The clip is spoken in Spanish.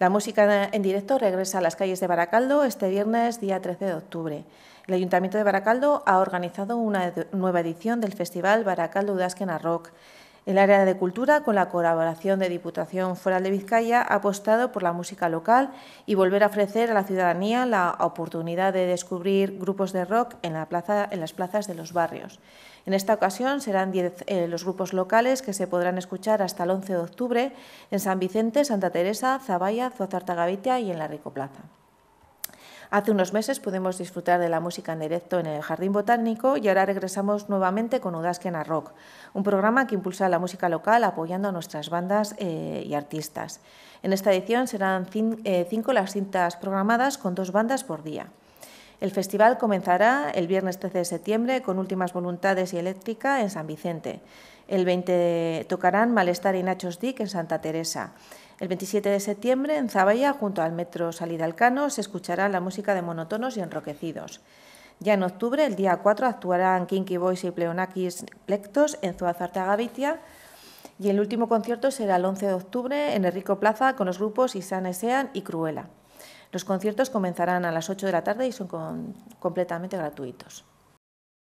La música en directo regresa a las calles de Baracaldo este viernes, día 13 de octubre. El Ayuntamiento de Baracaldo ha organizado una nueva edición del Festival Baracaldo Udasquena Rock. El área de cultura, con la colaboración de Diputación Foral de Vizcaya, ha apostado por la música local y volver a ofrecer a la ciudadanía la oportunidad de descubrir grupos de rock en, las plazas de los barrios. En esta ocasión serán eh, los grupos locales que se podrán escuchar hasta el 11 de octubre en San Vicente, Santa Teresa, Zaballa, Zuazartagavita y en la Plaza. Hace unos meses pudimos disfrutar de la música en directo en el Jardín Botánico y ahora regresamos nuevamente con Udaskina Rock, un programa que impulsa la música local apoyando a nuestras bandas eh, y artistas. En esta edición serán eh, cinco las cintas programadas con dos bandas por día. El festival comenzará el viernes 13 de septiembre con Últimas Voluntades y Eléctrica en San Vicente. El 20 tocarán Malestar y Nachos Dick en Santa Teresa. El 27 de septiembre en Zaballa, junto al metro Salida se escuchará la música de monotonos y enroquecidos. Ya en octubre, el día 4, actuarán Kinky Boys y Pleonakis Plectos en Gavitia. Y el último concierto será el 11 de octubre en Enrico Plaza con los grupos Isan Esean y Cruela. Los conciertos comenzarán a las 8 de la tarde y son completamente gratuitos.